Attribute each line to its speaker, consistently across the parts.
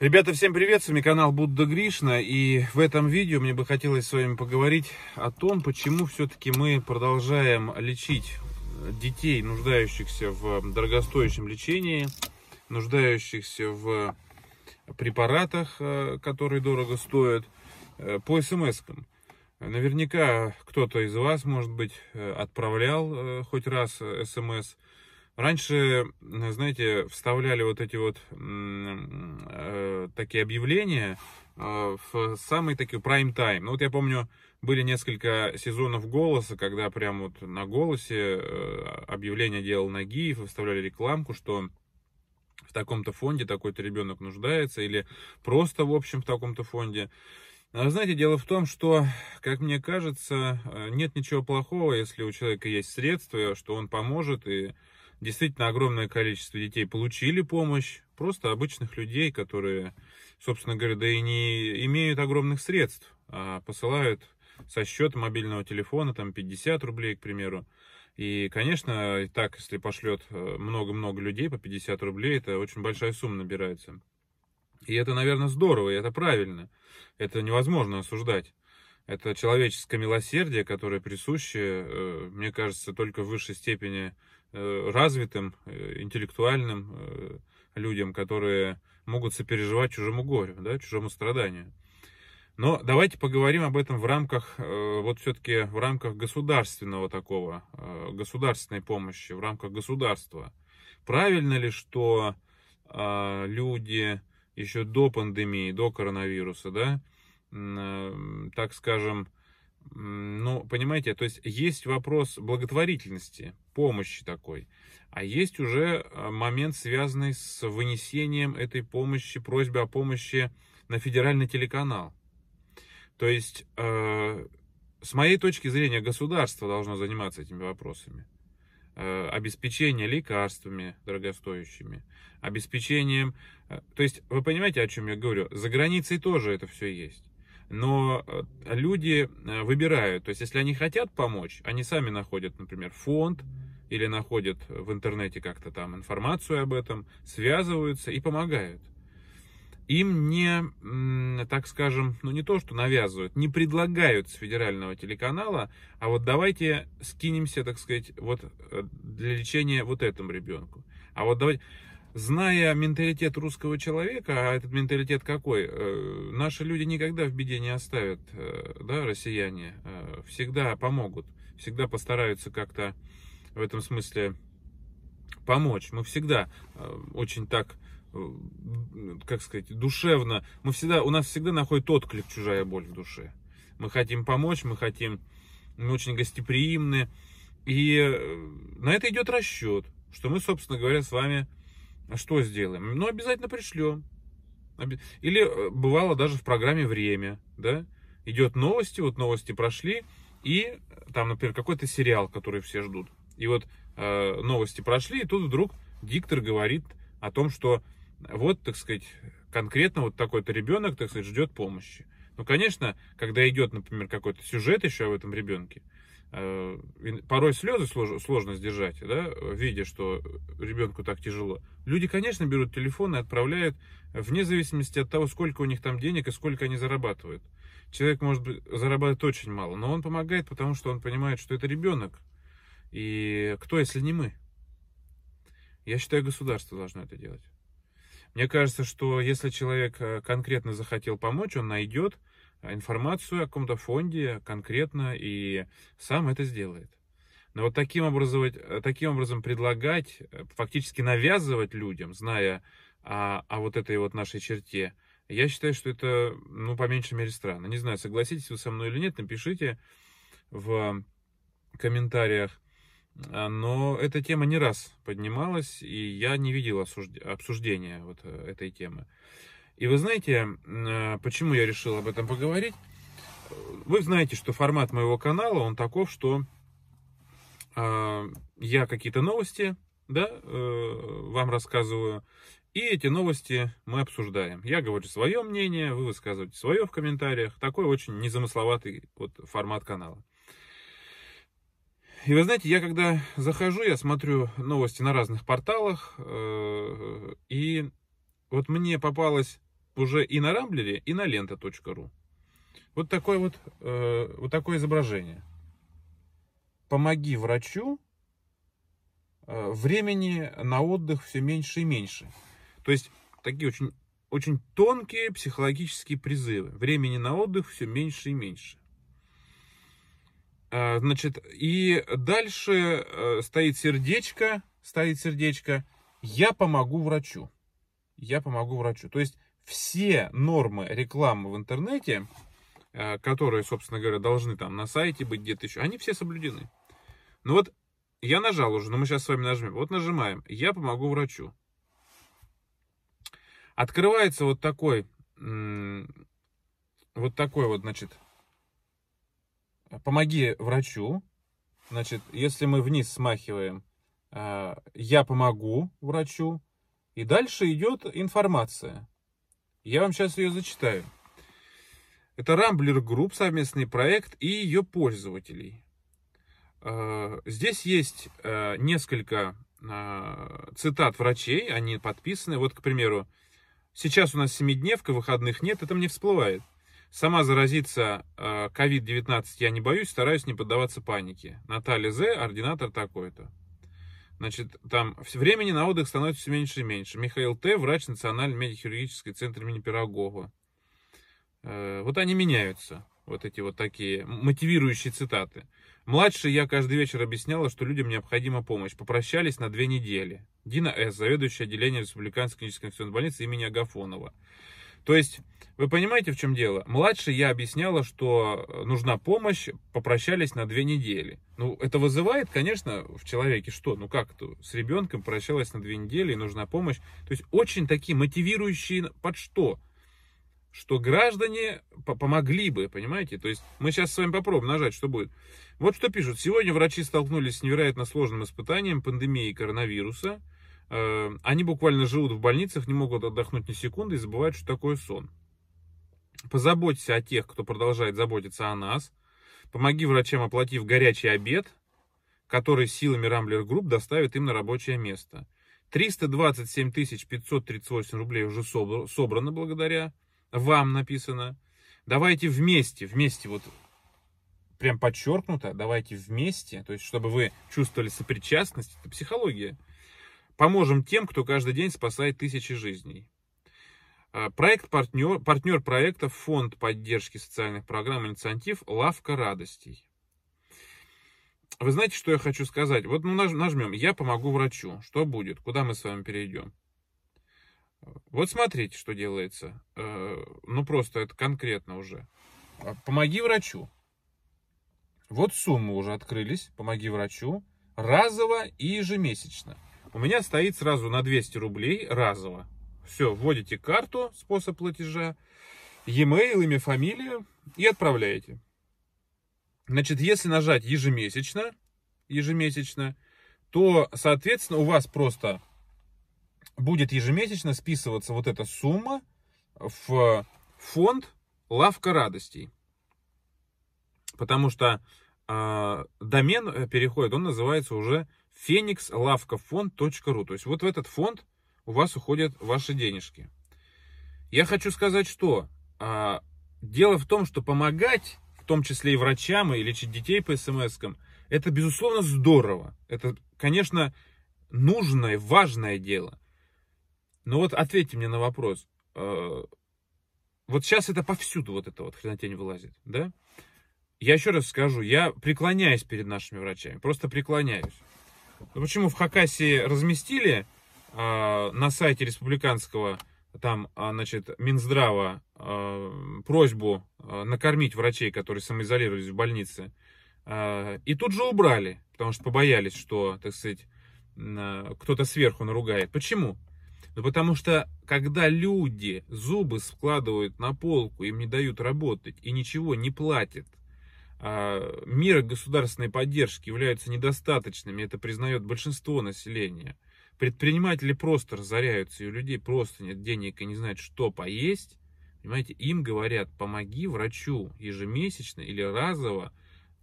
Speaker 1: Ребята, всем привет! С вами канал Будда Гришна. И в этом видео мне бы хотелось с вами поговорить о том, почему все-таки мы продолжаем лечить детей, нуждающихся в дорогостоящем лечении, нуждающихся в препаратах, э, которые дорого стоят, э, по смс -кам. Наверняка кто-то из вас, может быть, э, отправлял хоть раз смс Раньше, знаете, вставляли вот эти вот э, такие объявления э, в самый такой прайм-тайм. Ну вот я помню, были несколько сезонов «Голоса», когда прям вот на «Голосе» э, объявление делал Нагиев, и вставляли рекламку, что в таком-то фонде такой-то ребенок нуждается, или просто, в общем, в таком-то фонде. Но, а знаете, дело в том, что, как мне кажется, э, нет ничего плохого, если у человека есть средства, что он поможет и Действительно, огромное количество детей получили помощь, просто обычных людей, которые, собственно говоря, да и не имеют огромных средств, а посылают со счета мобильного телефона, там 50 рублей, к примеру. И, конечно, так, если пошлет э, много-много людей по 50 рублей, это очень большая сумма набирается. И это, наверное, здорово, и это правильно. Это невозможно осуждать. Это человеческое милосердие, которое присуще, э, мне кажется, только в высшей степени Э, развитым, э, интеллектуальным э, людям, которые могут сопереживать чужому горю, да, чужому страданию. Но давайте поговорим об этом в рамках, вот все-таки в рамках государственного такого, государственной помощи, в рамках государства. Правильно ли, что а, люди еще до пандемии, до коронавируса, да, так скажем, ну, понимаете, то есть есть вопрос благотворительности, помощи такой, а есть уже а, момент, связанный с вынесением этой помощи, просьбы о помощи на федеральный телеканал. То есть, э, с моей точки зрения, государство должно заниматься этими вопросами. Э, обеспечение лекарствами дорогостоящими, обеспечением... Э, то есть, вы понимаете, о чем я говорю? За границей тоже это все есть но э, люди э, выбирают, то есть если они хотят помочь, они сами находят, например, фонд или находят в интернете как-то там информацию об этом, связываются и помогают. Им не, так скажем, ну не то, что навязывают, не предлагают с федерального телеканала, а вот давайте скинемся, так сказать, вот э, для лечения вот этому ребенку. А вот давайте зная менталитет русского человека, а этот менталитет какой? Э, наши люди никогда в беде не оставят, э, да, россияне. Э, всегда помогут, всегда постараются как-то в этом смысле помочь. Мы всегда очень так как сказать, душевно. Мы всегда, у нас всегда находит отклик чужая боль в душе. Мы хотим помочь, мы хотим, мы очень гостеприимны. И на это идет расчет, что мы, собственно говоря, с вами а что сделаем? Ну, обязательно пришлем. Или э, бывало даже в программе «Время», да, идет новости, вот новости прошли, и э, там, например, какой-то сериал, который все ждут. И вот э, новости прошли, и тут вдруг диктор говорит о том, что вот, так сказать, конкретно вот такой-то ребенок, так сказать, ждет помощи. Ну, конечно, когда идет, например, какой-то сюжет еще об этом ребенке, Э, порой слезы сложно сдержать, да, видя, что ребенку так тяжело. Люди, конечно, берут телефон и отправляют, э, вне зависимости от того, сколько у них там денег и сколько они зарабатывают. Человек, может быть, зарабатывает очень мало, но он помогает, потому что он понимает, что это ребенок. И кто, если не мы? Я считаю, государство должно это делать. Мне кажется, что если человек э, конкретно захотел помочь, он найдет, информацию о каком-то фонде конкретно и сам это сделает. Но вот таким образом, таким образом предлагать, фактически навязывать людям, зная о, о вот этой вот нашей черте, я считаю, что это, ну, по меньшей мере странно. Не знаю, согласитесь вы со мной или нет, напишите в комментариях. Но эта тема не раз поднималась, и я не видел осужд... обсуждения вот э, этой темы. И вы знаете, э, почему я решил об этом поговорить? Вы знаете, что формат моего канала, он таков, что а, я какие-то новости да, э, вам рассказываю, и эти новости мы обсуждаем. Я говорю свое мнение, вы высказываете свое в комментариях. Такой очень незамысловатый вот формат канала. И вы знаете, я когда захожу, я смотрю новости на разных порталах, э, и вот мне попалась уже и на Рамблере, и на лента.ру. Вот такое вот, э, вот такое изображение. Помоги врачу, э, времени на отдых все меньше и меньше. То есть такие очень, очень тонкие психологические призывы. Времени на отдых все меньше и меньше. А, значит, и дальше э, стоит сердечко, стоит сердечко. Я помогу врачу. Я помогу врачу. То есть все нормы рекламы в интернете, э, которые, собственно говоря, должны там на сайте быть где-то еще, они все соблюдены. Ну вот, я нажал уже, но мы сейчас с вами нажмем. Вот нажимаем, я помогу врачу. Открывается вот такой, вот такой вот, значит, помоги врачу. Значит, если мы вниз смахиваем, э, я помогу врачу. И дальше идет информация. Я вам сейчас ее зачитаю. Это Rambler Group, совместный проект и ее пользователей. Э, здесь есть э, несколько э, цитат врачей, они подписаны. Вот, к примеру, сейчас у нас семидневка, выходных нет, это мне всплывает. Сама заразиться COVID-19 я не боюсь, стараюсь не поддаваться панике. Наталья З, ординатор такой-то. Значит, там времени на отдых становится все меньше и меньше. Михаил Т., врач Национальный медико-хирургический центр имени Пирогова. Э, вот они меняются, вот эти вот такие мотивирующие цитаты. Младший я каждый вечер объясняла, что людям необходима помощь. Попрощались на две недели. Дина С., заведующая отделением Республиканской клинической инфекционной больницы имени Агафонова. То есть вы понимаете, в чем дело? Младше я объясняла, что э, нужна помощь, попрощались на две недели. Ну, это вызывает, конечно, в человеке что? Ну, как-то с ребенком прощалась на две недели и нужна помощь. То есть очень такие мотивирующие под что? Что граждане помогли бы, понимаете? То есть мы сейчас с вами попробуем нажать, что будет. Вот что пишут. Сегодня врачи столкнулись с невероятно сложным испытанием пандемии коронавируса – Э, они буквально живут в больницах, не могут отдохнуть ни секунды и забывают, что такое сон. Позаботься о тех, кто продолжает заботиться о нас. Помоги врачам, оплатив горячий обед, который силами Рамблер Групп доставит им на рабочее место. 327 538 рублей уже собрано благодаря вам написано. Давайте вместе, вместе вот прям подчеркнуто, давайте вместе, то есть чтобы вы чувствовали сопричастность, это психология. Поможем тем, кто каждый день спасает тысячи жизней. А, проект партнер, партнер проекта Фонд поддержки социальных программ инициатив «Лавка радостей». Вы знаете, что я хочу сказать? Вот ну, нажмем «Я помогу врачу». Что будет? Куда мы с вами перейдем? Вот смотрите, что делается. Э, ну, просто это конкретно уже. А, «Помоги врачу». Вот суммы уже открылись. «Помоги врачу»
Speaker 2: разово
Speaker 1: и ежемесячно – у меня стоит сразу на 200 рублей разово. Все, вводите карту, способ платежа, e-mail, имя, фамилия и отправляете. Значит, если нажать ежемесячно, ежемесячно, то, соответственно, у вас просто будет ежемесячно списываться вот эта сумма в фонд «Лавка радостей». Потому что а, э, домен переходит, он называется уже Феникс фонд.ру. То есть вот в этот фонд у вас уходят ваши денежки. Я хочу сказать, что а, дело в том, что помогать, в том числе и врачам, и лечить детей по смс это, безусловно, здорово. Это, конечно, нужное, важное дело. Но вот ответьте мне на вопрос. А, вот сейчас это повсюду вот это вот хренотень вылазит, да? Я еще раз скажу, я преклоняюсь перед нашими врачами, просто преклоняюсь. Почему в Хакасии разместили э, на сайте республиканского там, а, значит, Минздрава э, просьбу э, накормить врачей, которые самоизолировались в больнице, э, и тут же убрали, потому что побоялись, что, так сказать, кто-то сверху наругает. Почему? Ну, потому что, когда люди зубы складывают на полку, им не дают работать и ничего не платят, а, меры государственной поддержки являются недостаточными, это признает большинство населения. Предприниматели просто разоряются, и у людей просто нет денег и не знают, что поесть. Понимаете, им говорят, помоги врачу ежемесячно или разово.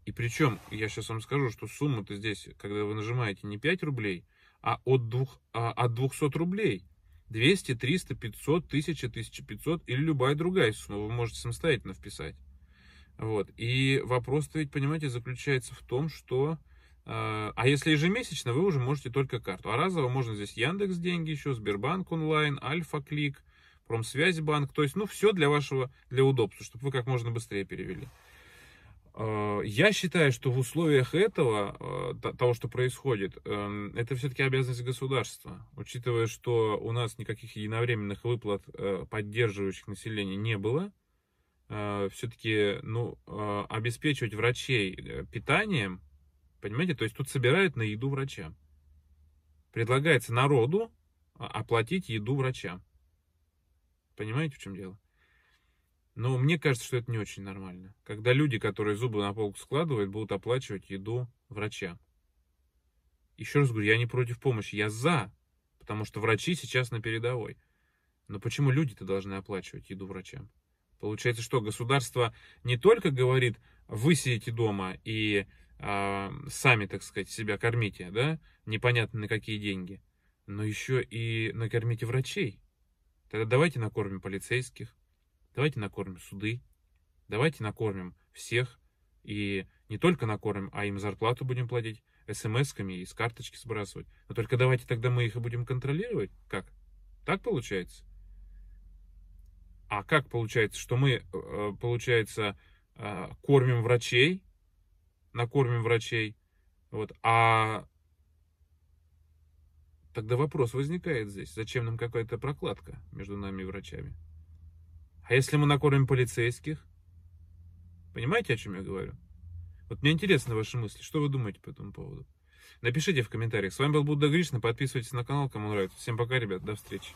Speaker 1: И причем, я сейчас вам скажу, что сумма-то здесь, когда вы нажимаете не 5 рублей, а от, двух, а от 200 рублей. 200, 300, 500, 1000, 1500 или любая другая сумма вы можете самостоятельно вписать. Вот. И вопрос-то ведь, понимаете, заключается в том, что э, а если ежемесячно, вы уже можете только карту. А разово можно здесь Яндекс деньги еще, Сбербанк онлайн, Альфа Клик, Промсвязьбанк. То есть, ну, все для вашего, для удобства, чтобы вы как можно быстрее перевели. Э, я считаю, что в условиях этого, э, того, что происходит, эм, это все-таки обязанность государства. Учитывая, что у нас никаких единовременных выплат, поддерживающих население, не было – Э, все-таки ну, э, обеспечивать врачей э, питанием, понимаете, то есть тут собирают на еду врача. Предлагается народу а, оплатить еду врача. Понимаете, в чем дело? Но мне кажется, что это не очень нормально. Когда люди, которые зубы на полку складывают, будут оплачивать еду врача. Еще раз говорю, я не против помощи, я за, потому что врачи сейчас на передовой. Но почему люди-то должны оплачивать еду врачам? Получается, что государство не только говорит, вы сидите дома и э, сами, так сказать, себя кормите, да, непонятно на какие деньги, но еще и накормите врачей. Тогда давайте накормим полицейских, давайте накормим суды, давайте накормим всех и не только накормим, а им зарплату будем платить смс-ками и с карточки сбрасывать. Но только давайте тогда мы их и будем контролировать. Как? Так получается? А как получается, что мы, э, получается, э, кормим врачей, накормим врачей, вот, а тогда вопрос возникает здесь, зачем нам какая-то прокладка между нами и врачами? А если мы накормим полицейских? Понимаете, о чем я говорю? Вот мне интересны ваши мысли, что вы думаете по этому поводу? Напишите в комментариях. С вами был Будда Гришна, подписывайтесь на канал, кому нравится. Всем пока, ребят, до встречи.